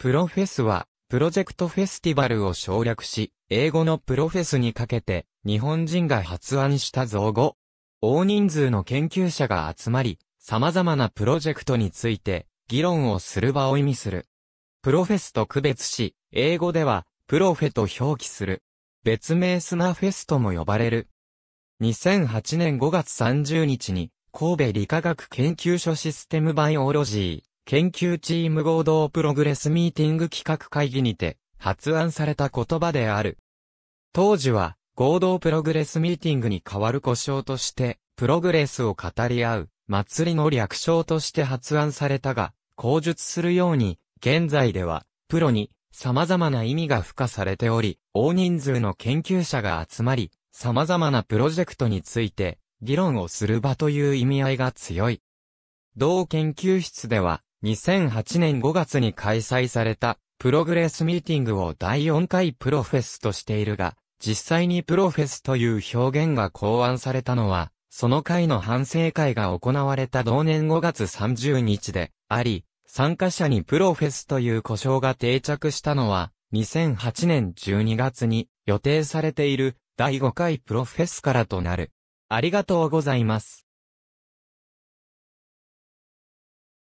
プロフェスは、プロジェクトフェスティバルを省略し、英語のプロフェスにかけて、日本人が発案した造語。大人数の研究者が集まり、様々なプロジェクトについて、議論をする場を意味する。プロフェスと区別し、英語では、プロフェと表記する。別名スナフェスとも呼ばれる。2008年5月30日に、神戸理科学研究所システムバイオロジー、研究チーム合同プログレスミーティング企画会議にて発案された言葉である。当時は合同プログレスミーティングに代わる故障として、プログレスを語り合う祭りの略称として発案されたが、口述するように、現在では、プロに様々な意味が付加されており、大人数の研究者が集まり、様々なプロジェクトについて議論をする場という意味合いが強い。同研究室では、2008年5月に開催された、プログレスミーティングを第4回プロフェスとしているが、実際にプロフェスという表現が考案されたのは、その会の反省会が行われた同年5月30日であり、参加者にプロフェスという呼称が定着したのは、2008年12月に予定されている第5回プロフェスからとなる。ありがとうございます。